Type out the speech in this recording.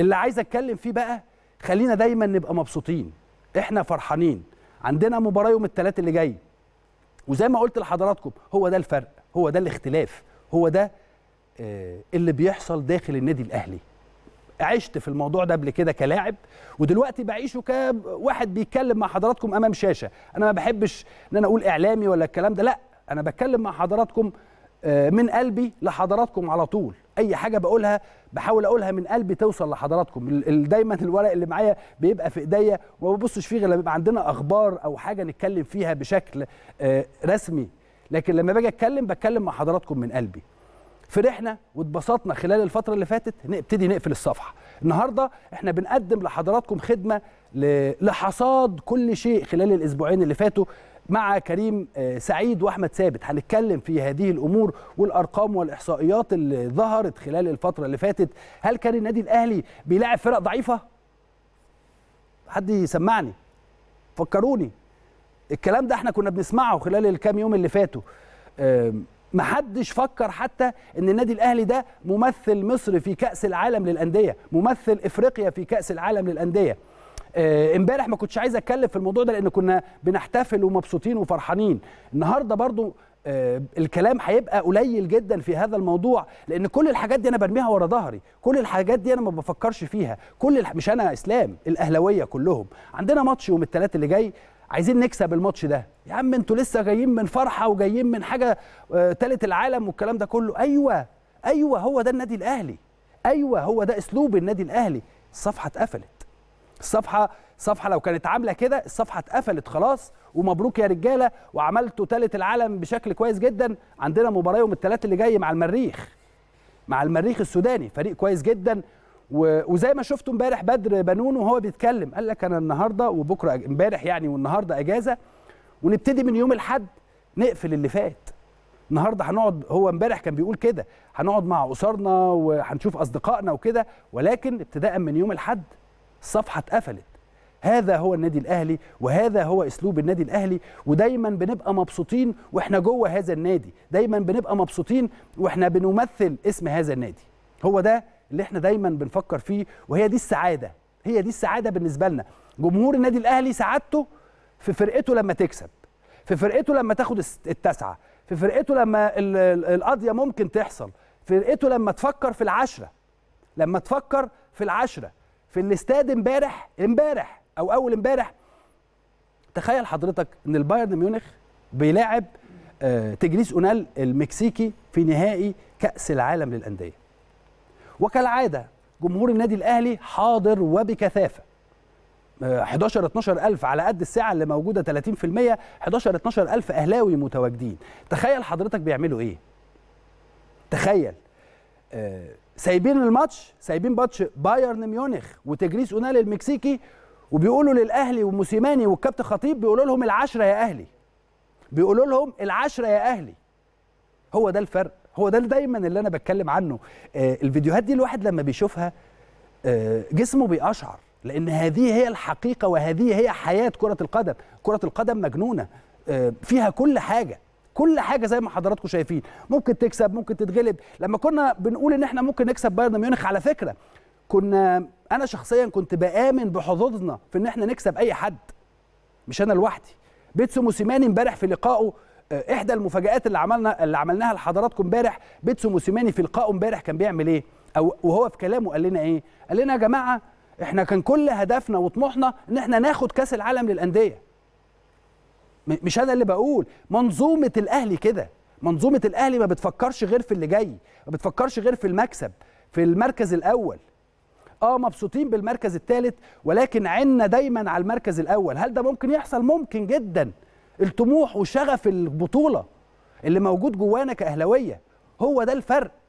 اللي عايز اتكلم فيه بقى خلينا دايما نبقى مبسوطين احنا فرحانين عندنا مباراه يوم الثلاث اللي جاي وزي ما قلت لحضراتكم هو ده الفرق هو ده الاختلاف هو ده آه، اللي بيحصل داخل النادي الاهلي عشت في الموضوع ده قبل كده كلاعب ودلوقتي بعيشه كواحد بيتكلم مع حضراتكم امام شاشه انا ما بحبش ان انا اقول اعلامي ولا الكلام ده لا انا بتكلم مع حضراتكم آه، من قلبي لحضراتكم على طول اي حاجه بقولها بحاول اقولها من قلبي توصل لحضراتكم دايما الورق اللي معايا بيبقى في ايديا وما ببصش فيه غير لما بيبقى عندنا اخبار او حاجه نتكلم فيها بشكل آه، رسمي لكن لما باجي اتكلم بتكلم مع حضراتكم من قلبي فرحنا واتبسطنا خلال الفتره اللي فاتت نبتدي نقفل الصفحه النهارده احنا بنقدم لحضراتكم خدمه لحصاد كل شيء خلال الاسبوعين اللي فاتوا مع كريم آه، سعيد واحمد ثابت هنتكلم في هذه الامور والارقام والاحصائيات اللي ظهرت خلال الفتره اللي فاتت هل كان النادي الاهلي بيلاعب فرق ضعيفه حد يسمعني فكروني الكلام ده احنا كنا بنسمعه خلال الكام يوم اللي فاتوا محدش فكر حتى ان النادي الاهلي ده ممثل مصر في كاس العالم للانديه ممثل افريقيا في كاس العالم للانديه آه، امبارح ما كنتش عايز اتكلم في الموضوع ده لان كنا بنحتفل ومبسوطين وفرحانين النهارده برضو آه، الكلام هيبقى قليل جدا في هذا الموضوع لان كل الحاجات دي انا برميها ورا ظهري كل الحاجات دي انا ما بفكرش فيها كل الح... مش انا اسلام الاهلاويه كلهم عندنا ماتش يوم الثلاث اللي جاي عايزين نكسب الماتش ده يا عم انتوا لسه جايين من فرحه وجايين من حاجه ثالث آه، العالم والكلام ده كله ايوه ايوه هو ده النادي الاهلي ايوه هو ده اسلوب النادي الاهلي الصفحه اتقفلت الصفحه الصفحه لو كانت عامله كده الصفحه اتقفلت خلاص ومبروك يا رجاله وعملتوا ثالث العالم بشكل كويس جدا عندنا مباراه يوم الثلاث اللي جاي مع المريخ مع المريخ السوداني فريق كويس جدا وزي ما شفتوا امبارح بدر بنون وهو بيتكلم قال لك انا النهارده وبكره امبارح يعني والنهارده اجازه ونبتدي من يوم الاحد نقفل اللي فات النهارده هنقعد هو امبارح كان بيقول كده هنقعد مع اسرنا وهنشوف اصدقائنا وكده ولكن ابتداء من يوم الاحد الصفحه اتقفلت هذا هو النادي الاهلي وهذا هو اسلوب النادي الاهلي ودايما بنبقى مبسوطين واحنا جوه هذا النادي دايما بنبقى مبسوطين واحنا بنمثل اسم هذا النادي هو ده اللي احنا دايما بنفكر فيه وهي دي السعاده هي دي السعاده بالنسبه لنا جمهور النادي الاهلي سعادته في فرقته لما تكسب في فرقته لما تاخد التسعه في فرقته لما القضيه ممكن تحصل فرقته لما تفكر في العشره لما تفكر في العشره في الاستاد امبارح امبارح او اول امبارح تخيل حضرتك ان البايرن ميونخ بيلاعب آه، تجريس اونال المكسيكي في نهائي كاس العالم للانديه وكالعاده جمهور النادي الاهلي حاضر وبكثافه 11 آه، 12 ألف على قد الساعة اللي موجودة 30% 11 12 ألف أهلاوي متواجدين تخيل حضرتك بيعملوا إيه تخيل آه، سايبين الماتش سايبين ماتش بايرن ميونخ وتجريس اونال المكسيكي وبيقولوا للاهلي وموسيماني والكابتن خطيب بيقولوا لهم العشره يا اهلي بيقولوا لهم العشره يا اهلي هو ده الفرق هو ده دايما اللي انا بتكلم عنه آه الفيديوهات دي الواحد لما بيشوفها آه جسمه بيقشعر لان هذه هي الحقيقه وهذه هي حياه كره القدم كره القدم مجنونه آه فيها كل حاجه كل حاجه زي ما حضراتكم شايفين ممكن تكسب ممكن تتغلب لما كنا بنقول ان احنا ممكن نكسب بايرن ميونخ على فكره كنا انا شخصيا كنت بامن بحظوظنا في ان احنا نكسب اي حد مش انا لوحدي بيتسو موسيماني امبارح في لقائه آه، احدى المفاجات اللي عملنا اللي عملناها لحضراتكم امبارح بيتسو موسيماني في لقائه امبارح كان بيعمل ايه او وهو في كلامه قال لنا ايه قال لنا يا جماعه احنا كان كل هدفنا وطموحنا ان احنا ناخد كاس العالم للانديه مش انا اللي بقول منظومه الاهلي كده منظومه الاهلي ما بتفكرش غير في اللي جاي ما بتفكرش غير في المكسب في المركز الاول اه مبسوطين بالمركز الثالث ولكن عنا دايما على المركز الاول هل ده ممكن يحصل ممكن جدا الطموح وشغف البطوله اللي موجود جوانا كاهلاويه هو ده الفرق